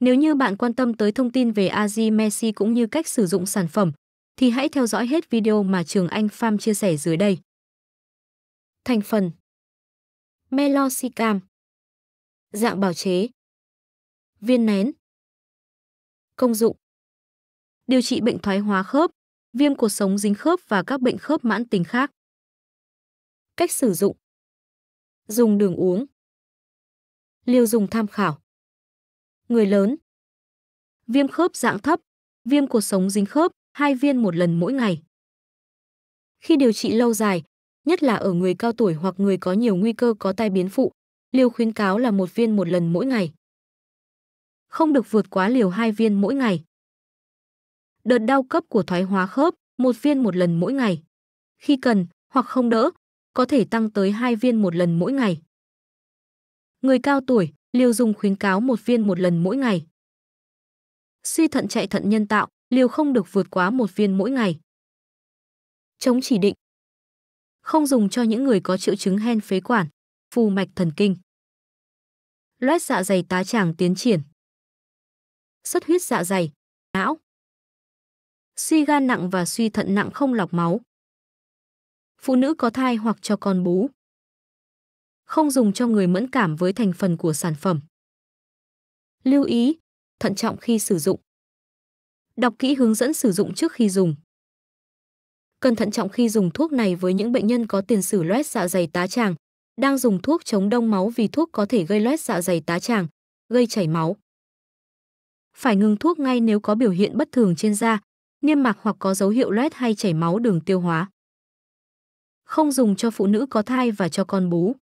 Nếu như bạn quan tâm tới thông tin về Aji Messi cũng như cách sử dụng sản phẩm, thì hãy theo dõi hết video mà Trường Anh Farm chia sẻ dưới đây. Thành phần Melosicam Dạng bào chế Viên nén Công dụng Điều trị bệnh thoái hóa khớp, viêm cuộc sống dính khớp và các bệnh khớp mãn tính khác. Cách sử dụng Dùng đường uống Liều dùng tham khảo người lớn. Viêm khớp dạng thấp, viêm cuộc sống dính khớp, hai viên một lần mỗi ngày. Khi điều trị lâu dài, nhất là ở người cao tuổi hoặc người có nhiều nguy cơ có tai biến phụ, liều khuyến cáo là một viên một lần mỗi ngày. Không được vượt quá liều hai viên mỗi ngày. Đợt đau cấp của thoái hóa khớp, một viên một lần mỗi ngày. Khi cần hoặc không đỡ, có thể tăng tới hai viên một lần mỗi ngày. Người cao tuổi, liều dùng khuyến cáo một viên một lần mỗi ngày. Suy thận chạy thận nhân tạo, liều không được vượt quá một viên mỗi ngày. Chống chỉ định. Không dùng cho những người có triệu chứng hen phế quản, phù mạch thần kinh. Loét dạ dày tá tràng tiến triển. Xuất huyết dạ dày, não. Suy gan nặng và suy thận nặng không lọc máu. Phụ nữ có thai hoặc cho con bú, không dùng cho người mẫn cảm với thành phần của sản phẩm. Lưu ý, thận trọng khi sử dụng. Đọc kỹ hướng dẫn sử dụng trước khi dùng. Cần thận trọng khi dùng thuốc này với những bệnh nhân có tiền sử loét dạ dày tá tràng, đang dùng thuốc chống đông máu vì thuốc có thể gây loét dạ dày tá tràng, gây chảy máu. Phải ngừng thuốc ngay nếu có biểu hiện bất thường trên da, niêm mạc hoặc có dấu hiệu loét hay chảy máu đường tiêu hóa. Không dùng cho phụ nữ có thai và cho con bú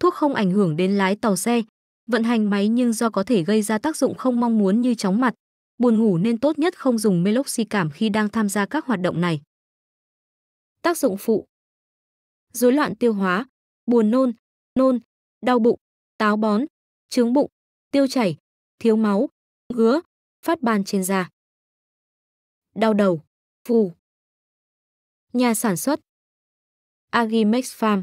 thuốc không ảnh hưởng đến lái tàu xe, vận hành máy nhưng do có thể gây ra tác dụng không mong muốn như chóng mặt, buồn ngủ nên tốt nhất không dùng meloxicam khi đang tham gia các hoạt động này. Tác dụng phụ Rối loạn tiêu hóa, buồn nôn, nôn, đau bụng, táo bón, trướng bụng, tiêu chảy, thiếu máu, ngứa, phát ban trên da. Đau đầu, phù. Nhà sản xuất Agimex Farm